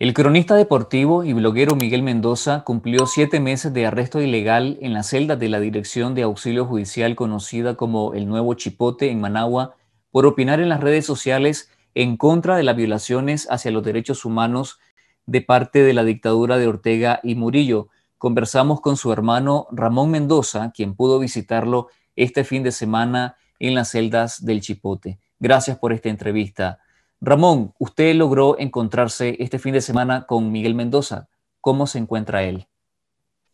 El cronista deportivo y bloguero Miguel Mendoza cumplió siete meses de arresto ilegal en la celda de la Dirección de Auxilio Judicial conocida como el Nuevo Chipote en Managua por opinar en las redes sociales en contra de las violaciones hacia los derechos humanos de parte de la dictadura de Ortega y Murillo. Conversamos con su hermano Ramón Mendoza, quien pudo visitarlo este fin de semana en las celdas del Chipote. Gracias por esta entrevista. Ramón, usted logró encontrarse este fin de semana con Miguel Mendoza. ¿Cómo se encuentra él?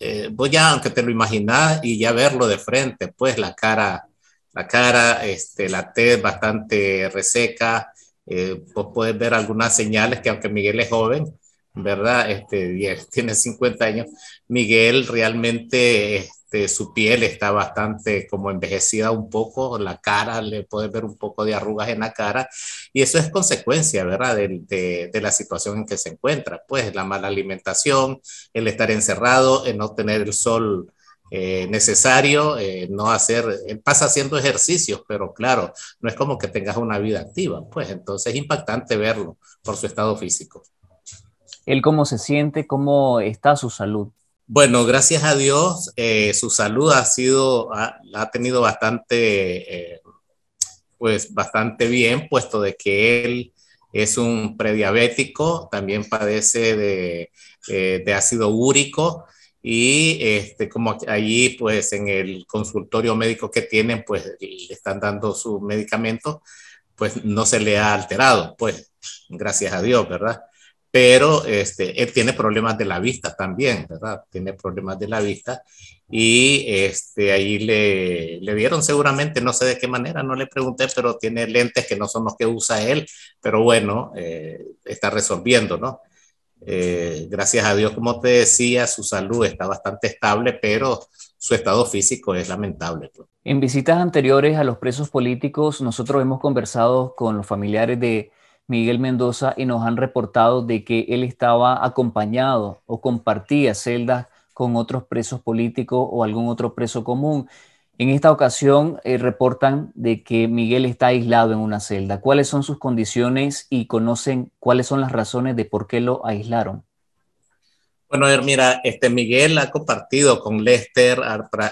Voy eh, pues a aunque te lo imaginas, y ya verlo de frente, pues la cara, la cara, este, la tez bastante reseca, eh, vos podés ver algunas señales que aunque Miguel es joven, ¿verdad? Este, tiene 50 años, Miguel realmente... Este, su piel está bastante como envejecida un poco, la cara, le puedes ver un poco de arrugas en la cara, y eso es consecuencia, ¿verdad?, de, la situación en que se encuentra, pues la mala alimentación, el estar encerrado, el no tener el sol eh, necesario, eh, no hacer, eh, pasa haciendo ejercicios, pero claro, no es como que tengas una vida activa, pues entonces es impactante verlo por su estado físico. Él cómo se siente, cómo está su salud. Bueno, gracias a Dios, eh, su salud ha sido, ha, tenido bastante, eh, pues bastante bien, puesto de que él es un prediabético, también padece de, eh, ácido úrico y este, como allí pues en el consultorio médico que tienen pues le están dando su medicamento, pues no se le ha alterado, pues gracias a Dios, ¿verdad? pero este, él tiene problemas de la vista también, ¿verdad? Tiene problemas de la vista y este, ahí le, le dieron seguramente, no sé de qué manera, no le pregunté, pero tiene lentes que no son los que usa él, pero bueno, eh, está resolviendo, ¿no? Eh, gracias a Dios, como te decía, su salud está bastante estable, pero su estado físico es lamentable. Pues. En visitas anteriores a los presos políticos, nosotros hemos conversado con los familiares de Miguel Mendoza y nos han reportado de que él estaba acompañado o compartía celdas con otros presos políticos o algún otro preso común. En esta ocasión eh, reportan de que Miguel está aislado en una celda. ¿Cuáles son sus condiciones y conocen cuáles son las razones de por qué lo aislaron? Bueno, mira, este Miguel ha compartido con Lester,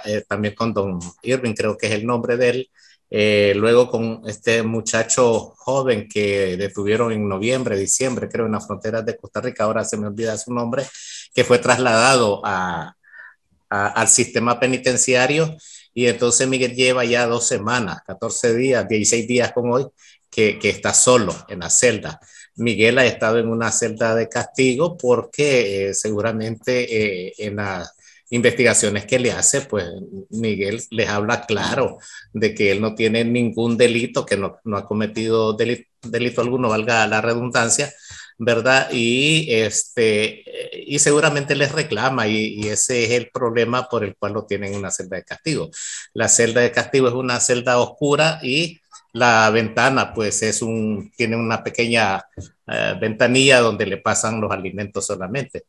eh, también con Don Irving, creo que es el nombre de él, eh, luego con este muchacho joven que detuvieron en noviembre, diciembre, creo, en las fronteras de Costa Rica, ahora se me olvida su nombre, que fue trasladado al sistema penitenciario. Y entonces Miguel lleva ya dos semanas, 14 días, 16 días con hoy, que está solo en la celda. Miguel ha estado en una celda de castigo porque eh, seguramente eh, en las investigaciones que le hace, pues Miguel les habla claro de que él no tiene ningún delito, que no, ha cometido delito, delito alguno, valga la redundancia, ¿verdad? Y, este, y seguramente les reclama y, y, ese es el problema por el cual lo tienen en una celda de castigo. La celda de castigo es una celda oscura y la ventana pues es un, tiene una pequeña eh, ventanilla donde le pasan los alimentos solamente.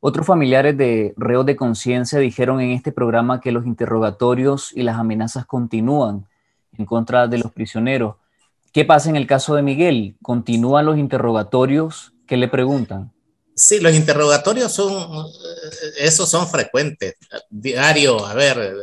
Otros familiares de reos de conciencia dijeron en este programa que los interrogatorios y las amenazas continúan en contra de los prisioneros. ¿Qué pasa en el caso de Miguel? ¿Continúan los interrogatorios? ¿Qué le preguntan? Sí, los interrogatorios son, eh, esos son frecuentes, diario, a ver,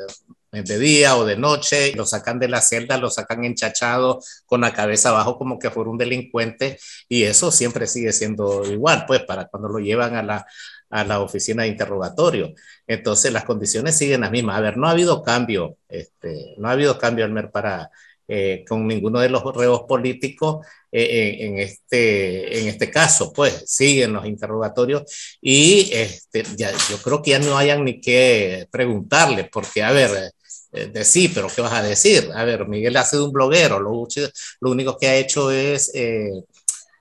de día o de noche, lo sacan de la celda, lo sacan enchachado con la cabeza abajo como que fuera un delincuente y eso siempre sigue siendo igual, pues para cuando lo llevan a la, a la oficina de interrogatorio. Entonces las condiciones siguen las mismas. A ver, no ha habido cambio, este, no ha habido cambio, Almer, para, eh, con ninguno de los reos políticos eh, en, este, en este caso, pues siguen los interrogatorios y este, yo creo que ya no hayan ni que preguntarle, porque a ver, de sí, pero ¿qué vas a decir? A ver, Miguel ha sido un bloguero, lo, único que ha hecho es eh,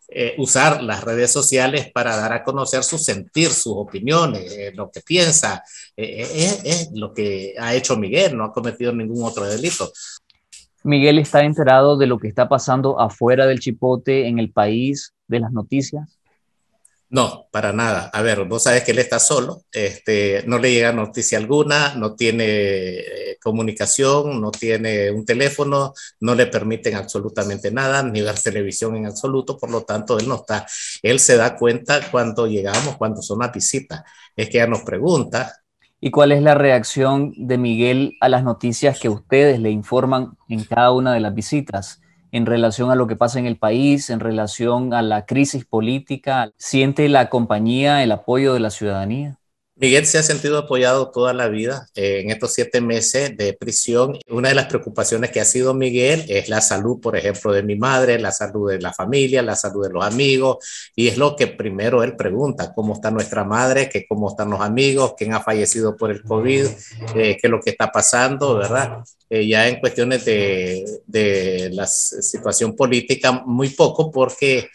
eh, usar las redes sociales para dar a conocer su sentir, sus opiniones, eh, lo que piensa. es lo que ha hecho Miguel, no ha cometido ningún otro delito. Miguel está enterado de lo que está pasando afuera del chipote, en el país, de las noticias. No, para nada. A ver, vos sabes que él está solo, este, no le llega noticia alguna, no tiene eh, comunicación, no tiene un teléfono, no le permiten absolutamente nada, ni ver televisión en absoluto, por lo tanto, él no está. Él se da cuenta cuando llegamos, cuando son las visitas, es que ya nos pregunta. ¿Y cuál es la reacción de Miguel a las noticias que ustedes le informan en cada una de las visitas? en relación a lo que pasa en el país, en relación a la crisis política? ¿Siente la compañía el apoyo de la ciudadanía? Miguel se ha sentido apoyado toda la vida eh, en estos siete meses de prisión. Una de las preocupaciones que ha sido Miguel es la salud, por ejemplo, de mi madre, la salud de la familia, la salud de los amigos. Y es lo que primero él pregunta, cómo está nuestra madre, ¿Qué cómo están los amigos, quién ha fallecido por el COVID, eh, qué es lo que está pasando, ¿verdad? Eh, ya en cuestiones de, de la situación política, muy poco porque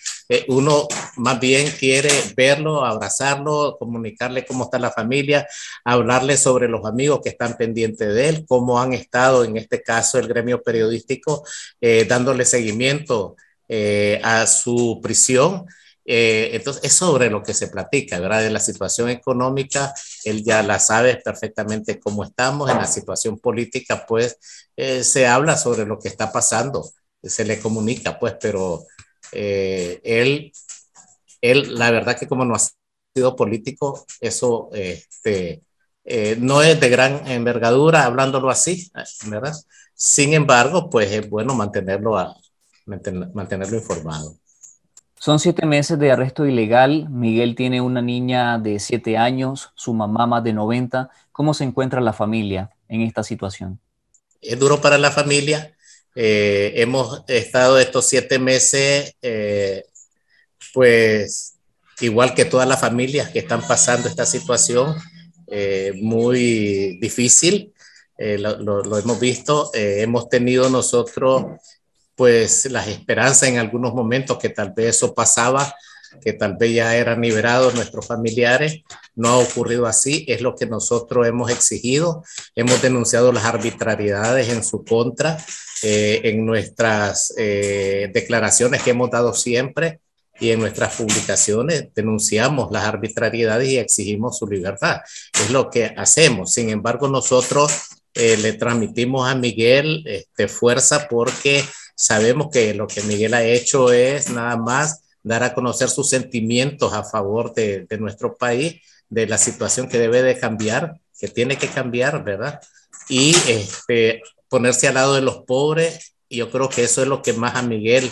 uno más bien quiere verlo, abrazarlo, comunicarle cómo está la familia, hablarle sobre los amigos que están pendientes de él, cómo han estado, en este caso, el gremio periodístico, eh, dándole seguimiento eh, a su prisión. Eh, entonces, es sobre lo que se platica, ¿verdad? De la situación económica, él ya la sabe perfectamente cómo estamos, en la situación política, pues se habla sobre lo que está pasando, se le comunica, pues, pero eh, él, él, la verdad que como no ha sido político, eso este, eh, no es de gran envergadura, hablándolo así, ¿verdad? Sin embargo, pues es bueno mantenerlo, a, mantenerlo informado. Son siete meses de arresto ilegal. Miguel tiene una niña de siete años, su mamá más de 90. ¿Cómo se encuentra la familia en esta situación? Es duro para la familia eh, hemos estado estos siete meses, eh, pues igual que todas las familias que están pasando esta situación eh, muy difícil, lo, hemos visto, hemos tenido nosotros pues las esperanzas en algunos momentos que tal vez eso pasaba, que tal vez ya eran liberados nuestros familiares. No ha ocurrido así, es lo que nosotros hemos exigido. Hemos denunciado las arbitrariedades en su contra, eh, en nuestras eh, declaraciones que hemos dado siempre y en nuestras publicaciones denunciamos las arbitrariedades y exigimos su libertad. Es lo que hacemos. Sin embargo, nosotros eh, le transmitimos a Miguel este, fuerza porque sabemos que lo que Miguel ha hecho es nada más dar a conocer sus sentimientos a favor de, de nuestro país, de la situación que debe de cambiar, que tiene que cambiar, ¿verdad? Y este, ponerse al lado de los pobres. Y yo creo que eso es lo que más a Miguel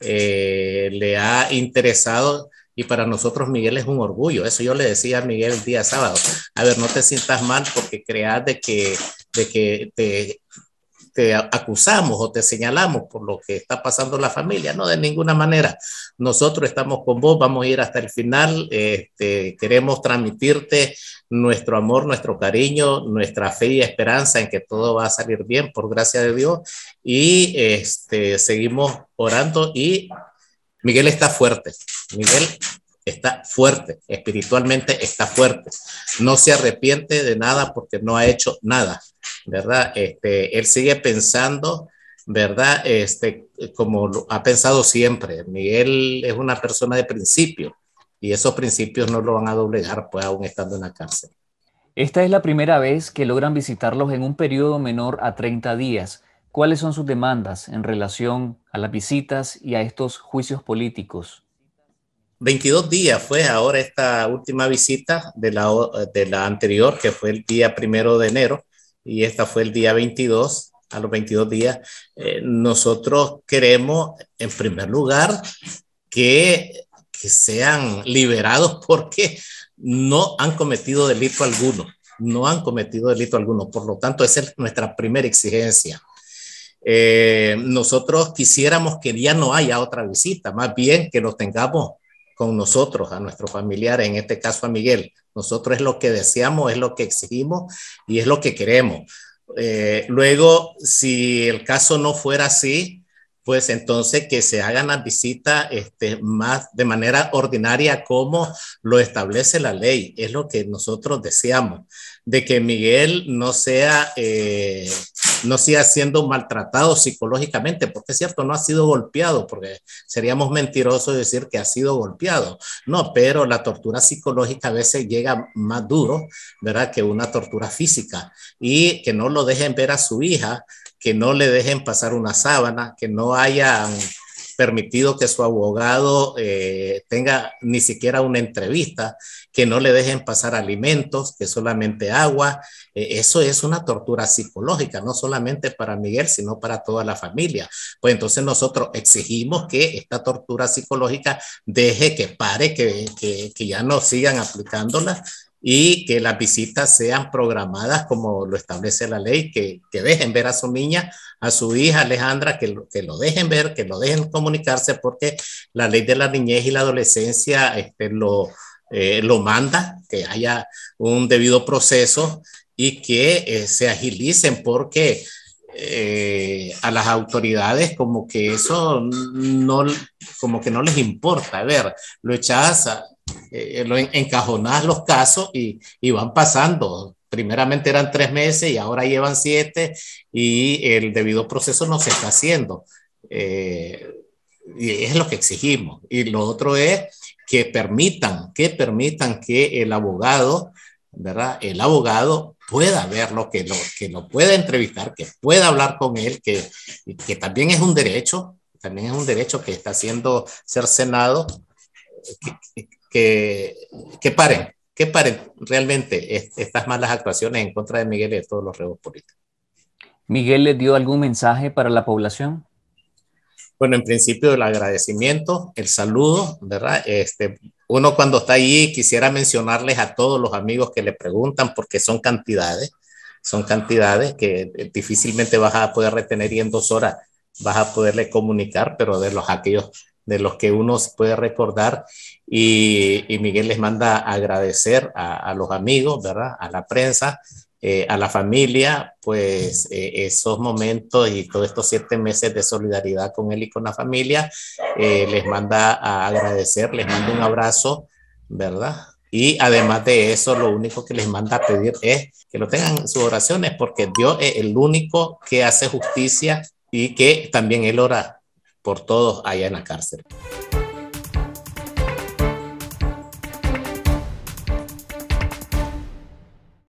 eh, le ha interesado. Y para nosotros Miguel es un orgullo. Eso yo le decía a Miguel el día sábado. A ver, no te sientas mal porque creas de que, de que te te acusamos o te señalamos por lo que está pasando en la familia, no, de ninguna manera. Nosotros estamos con vos, vamos a ir hasta el final, este, queremos transmitirte nuestro amor, nuestro cariño, nuestra fe y esperanza en que todo va a salir bien, por gracia de Dios, y este, seguimos orando y Miguel está fuerte, Miguel está fuerte, espiritualmente está fuerte, no se arrepiente de nada porque no ha hecho nada ¿verdad? Este, él sigue pensando, ¿verdad? Este, como ha pensado siempre. Miguel es una persona de principio y esos principios no lo van a doblegar, pues aún estando en la cárcel. Esta es la primera vez que logran visitarlos en un periodo menor a 30 días. ¿Cuáles son sus demandas en relación a las visitas y a estos juicios políticos? 22 días fue ahora esta última visita de la, de la anterior, que fue el día primero de enero, y esta fue el día 22, a los 22 días, eh, nosotros queremos, en primer lugar, que, sean liberados porque no han cometido delito alguno, no han cometido delito alguno. Por lo tanto, esa es nuestra primera exigencia. Eh, nosotros quisiéramos que ya no haya otra visita, más bien que lo tengamos con nosotros, a nuestros familiares, en este caso a Miguel. Nosotros es lo que deseamos, es lo que exigimos y es lo que queremos. Eh, luego, si el caso no fuera así, pues entonces que se hagan las visita este, más de manera ordinaria como lo establece la ley. Es lo que nosotros deseamos, de que Miguel no sea eh, no siga siendo maltratado psicológicamente, porque es cierto, no ha sido golpeado, porque seríamos mentirosos decir que ha sido golpeado. No, pero la tortura psicológica a veces llega más duro, ¿verdad? Que una tortura física y que no lo dejen ver a su hija, que no le dejen pasar una sábana, que no haya permitido que su abogado eh, tenga ni siquiera una entrevista, que no le dejen pasar alimentos, que solamente agua. Eh, eso es una tortura psicológica, no solamente para Miguel, sino para toda la familia. Pues entonces nosotros exigimos que esta tortura psicológica deje que pare, que, que, que ya no sigan aplicándola y que las visitas sean programadas como lo establece la ley, que, dejen ver a su niña, a su hija Alejandra, que, que, lo dejen ver, que lo dejen comunicarse, porque la ley de la niñez y la adolescencia este, lo, eh, lo manda, que haya un debido proceso y que eh, se agilicen, porque eh, a las autoridades como que eso no, como que no les importa. A ver, lo echas a, eh, eh los casos y, van pasando. Primeramente eran tres meses y ahora llevan siete y el debido proceso no se está haciendo. Eh, y es lo que exigimos. Y lo otro es que permitan, que permitan que el abogado, ¿verdad? El abogado pueda verlo, que lo, que lo pueda entrevistar, que pueda hablar con él, que, que también es un derecho, también es un derecho que está siendo cercenado, que, que paren, que paren realmente estas malas actuaciones en contra de Miguel y de todos los reos políticos. ¿Miguel le dio algún mensaje para la población? Bueno, en principio el agradecimiento, el saludo, ¿verdad? Este, uno cuando está ahí quisiera mencionarles a todos los amigos que le preguntan porque son cantidades, son cantidades que eh, difícilmente vas a poder retener y en dos horas vas a poderle comunicar, pero de los aquellos de los que uno puede recordar. Y, Miguel les manda agradecer a, los amigos, ¿verdad? A la prensa, eh, a la familia, pues eh, esos momentos y todos estos siete meses de solidaridad con él y con la familia, eh, les manda a agradecer, les manda un abrazo, ¿verdad? Y además de eso, lo único que les manda a pedir es que lo tengan en sus oraciones, porque Dios es el único que hace justicia y que también Él ora por todos allá en la cárcel.